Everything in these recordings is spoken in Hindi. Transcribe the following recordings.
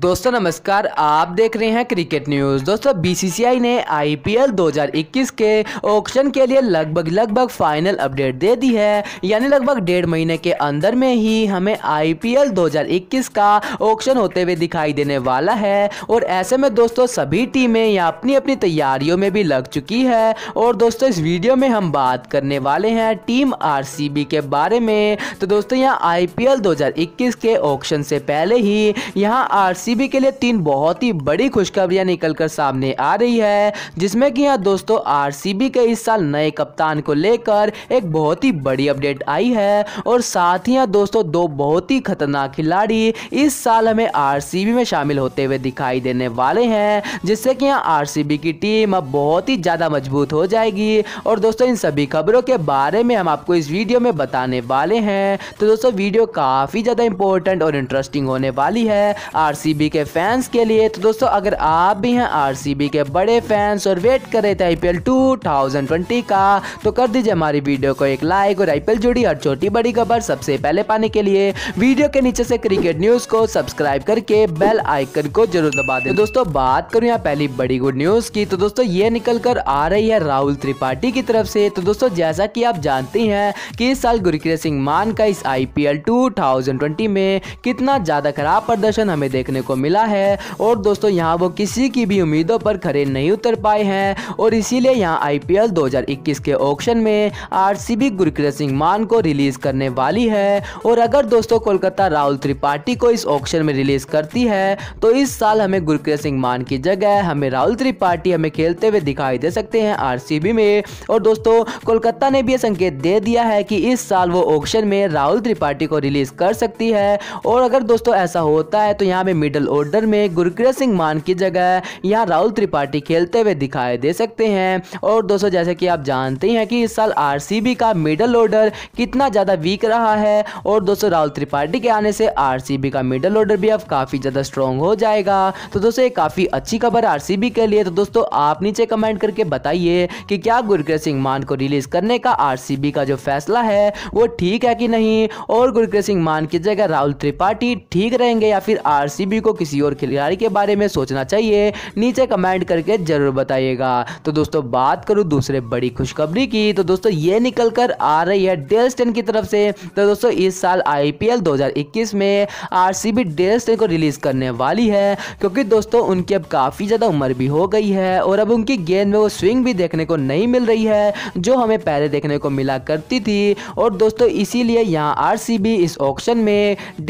दोस्तों नमस्कार आप देख रहे हैं क्रिकेट न्यूज़ दोस्तों बीसीसीआई ने आईपीएल 2021 के ऑक्शन के लिए लगभग लगभग फाइनल अपडेट दे दी है यानी लगभग डेढ़ महीने के अंदर में ही हमें आईपीएल 2021 का ऑक्शन होते हुए दिखाई देने वाला है और ऐसे में दोस्तों सभी टीमें यहाँ अपनी अपनी तैयारियों में भी लग चुकी है और दोस्तों इस वीडियो में हम बात करने वाले हैं टीम आर के बारे में तो दोस्तों यहाँ आई पी के ऑप्शन से पहले ही यहाँ आर आरसीबी के लिए तीन बहुत ही बड़ी खुशखबरियां निकलकर सामने आ रही है जिसमें कि यहाँ दोस्तों आरसीबी के इस साल नए कप्तान को लेकर एक बहुत ही बड़ी अपडेट आई है और साथ ही यहाँ दोस्तों दो बहुत ही खतरनाक खिलाड़ी इस साल हमें आर में शामिल होते हुए दिखाई देने वाले हैं जिससे कि यहाँ आर की टीम अब बहुत ही ज़्यादा मजबूत हो जाएगी और दोस्तों इन सभी खबरों के बारे में हम आपको इस वीडियो में बताने वाले हैं तो दोस्तों वीडियो काफ़ी ज़्यादा इंपॉर्टेंट और इंटरेस्टिंग होने वाली है आर आरसीबी के फैंस के लिए तो दोस्तों अगर आप भी हैं आरसीबी के बड़े फैंस और वेट कर रहे थे आईपीएल 2020 का तो कर दीजिए हमारी वीडियो को एक लाइक और आईपीएल जुड़ी हर छोटी बड़ी खबर सबसे पहले पाने के लिए वीडियो के नीचे से क्रिकेट न्यूज को सब्सक्राइब करके बेल आइकन को जरूर दबा दे तो दोस्तों बात करूँ यहाँ पहली बड़ी गुड न्यूज की तो दोस्तों ये निकल कर आ रही है राहुल त्रिपाठी की तरफ से तो दोस्तों जैसा की आप जानते हैं कि इस साल गुरकीरत सिंह मान का इस आईपीएल टू में कितना ज्यादा खराब प्रदर्शन हमें देखने को को मिला है और दोस्तों यहाँ वो किसी की भी उम्मीदों पर खड़े नहीं उतर पाए हैं और इसीलिए यहाँ आईपीएल 2021 के ऑक्शन में आरसीबी गुरकृत सिंह मान को रिलीज करने वाली है और अगर दोस्तों कोलकाता राहुल त्रिपाठी को इस ऑक्शन में रिलीज करती है तो इस साल हमें गुरकृत सिंह मान की जगह हमें राहुल त्रिपाठी हमें खेलते हुए दिखाई दे सकते हैं बी में और दोस्तों कोलकाता ने भी यह संकेत दे दिया है कि इस साल वो ऑक्शन में राहुल त्रिपाठी को रिलीज कर सकती है और अगर दोस्तों ऐसा होता है तो यहाँ पे मिडल मिडल ऑर्डर में गुरक्रिया सिंह मान की जगह यहाँ राहुल त्रिपाठी खेलते हुए दिखाई दे सकते हैं और दोस्तों जैसे कि आप जानते हैं कि इस साल आर का मिडल ऑर्डर कितना ज़्यादा वीक रहा है और दोस्तों राहुल त्रिपाठी के आने से आर का मिडल ऑर्डर भी अब काफ़ी ज़्यादा स्ट्रॉन्ग हो जाएगा तो दोस्तों ये काफ़ी अच्छी खबर आर के लिए तो दोस्तों आप नीचे कमेंट करके बताइए कि क्या गुरक्रिया सिंह मान को रिलीज करने का आर का जो फैसला है वो ठीक है कि नहीं और गुरक्रिया सिंह मान की जगह राहुल त्रिपाठी ठीक रहेंगे या फिर आर को आपको किसी और खिलाड़ी के बारे में सोचना चाहिए नीचे कमेंट करके ज़रूर बताइएगा तो दोस्तों बात करूँ दूसरे बड़ी खुशखबरी की तो दोस्तों ये निकल कर आ रही है डेल स्टेन की तरफ से तो दोस्तों इस साल आईपीएल 2021 में आरसीबी डेल स्टेन को रिलीज करने वाली है क्योंकि दोस्तों उनकी अब काफ़ी ज़्यादा उम्र भी हो गई है और अब उनकी गेंद में वो स्विंग भी देखने को नहीं मिल रही है जो हमें पहले देखने को मिला करती थी और दोस्तों इसीलिए यहाँ आरसीबी इस ऑप्शन में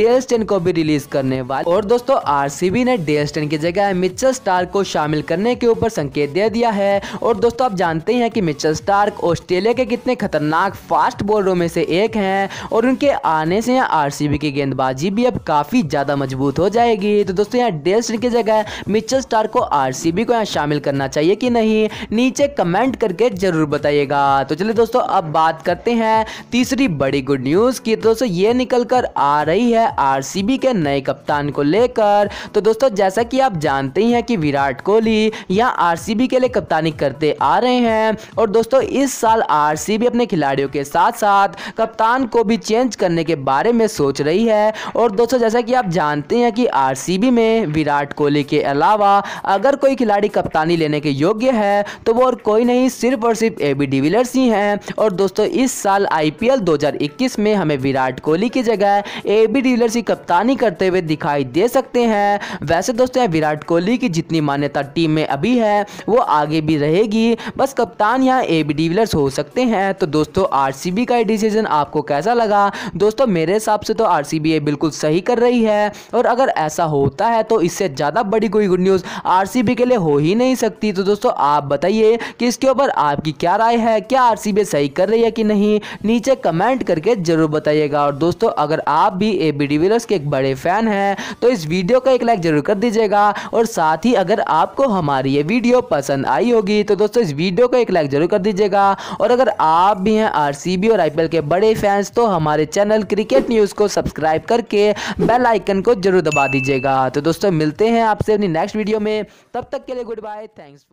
डेल स्टेन को भी रिलीज करने वाली और दोस्तों आरसीबी ने डेस्टन की जगह मिचल स्टार्क को शामिल करने के ऊपर संकेत दे दिया है और दोस्तों आप जानते हैं कि मिचल स्टार्क ऑस्ट्रेलिया के कितने खतरनाक फास्ट बॉलरों में से एक हैं और उनके आने से यहाँ आर की गेंदबाजी भी अब काफ़ी ज़्यादा मजबूत हो जाएगी तो दोस्तों यहाँ डेस्टन की जगह मिचल स्टार्क को आर को यहाँ शामिल करना चाहिए कि नहीं नीचे कमेंट करके ज़रूर बताइएगा तो चलिए दोस्तों अब बात करते हैं तीसरी बड़ी गुड न्यूज़ की तो दोस्तों ये निकल कर आ रही है आरसीबी के नए कप्तान को लेकर पर तो दोस्तों जैसा कि आप जानते ही हैं कि विराट कोहली यहाँ आरसीबी के लिए कप्तानी करते आ रहे हैं और दोस्तों इस साल आरसीबी अपने खिलाड़ियों के साथ साथ कप्तान को भी चेंज करने के बारे में सोच रही है और दोस्तों जैसा कि आप जानते हैं कि आर में विराट कोहली के अलावा अगर कोई खिलाड़ी कप्तानी लेने के योग्य है तो वो और कोई नहीं सिर्फ और सिर्फ ए बी ही हैं और दोस्तों इस साल आई 2021 में हमें विराट कोहली की जगह ए बी की कप्तानी करते हुए दिखाई दे सकते सकते हैं वैसे दोस्तों विराट कोहली की जितनी मान्यता टीम में अभी है वो आगे भी रहेगी बस कप्तान यहाँ ए बी डिविलियर्स हो सकते हैं तो दोस्तों आर का डिसीजन आपको कैसा लगा दोस्तों मेरे हिसाब से तो आर ये बिल्कुल सही कर रही है और अगर ऐसा होता है तो इससे ज़्यादा बड़ी कोई गुड न्यूज़ आर के लिए हो ही नहीं सकती तो दोस्तों आप बताइए कि इसके ऊपर आपकी क्या राय है क्या आर सही कर रही है कि नहीं नीचे कमेंट करके ज़रूर बताइएगा और दोस्तों अगर आप भी ए बी डिविलियर्स के एक बड़े फ़ैन हैं तो इस वीडियो वीडियो को एक लाइक जरूर कर दीजिएगा और साथ ही अगर आपको हमारी ये वीडियो पसंद आई होगी तो दोस्तों इस वीडियो को एक लाइक जरूर कर दीजिएगा और अगर आप भी हैं आर और आई के बड़े फैंस तो हमारे चैनल क्रिकेट न्यूज़ को सब्सक्राइब करके बेल आइकन को जरूर दबा दीजिएगा तो दोस्तों मिलते हैं आपसे अपनी नेक्स्ट वीडियो में तब तक के लिए गुड बाय थैंक्स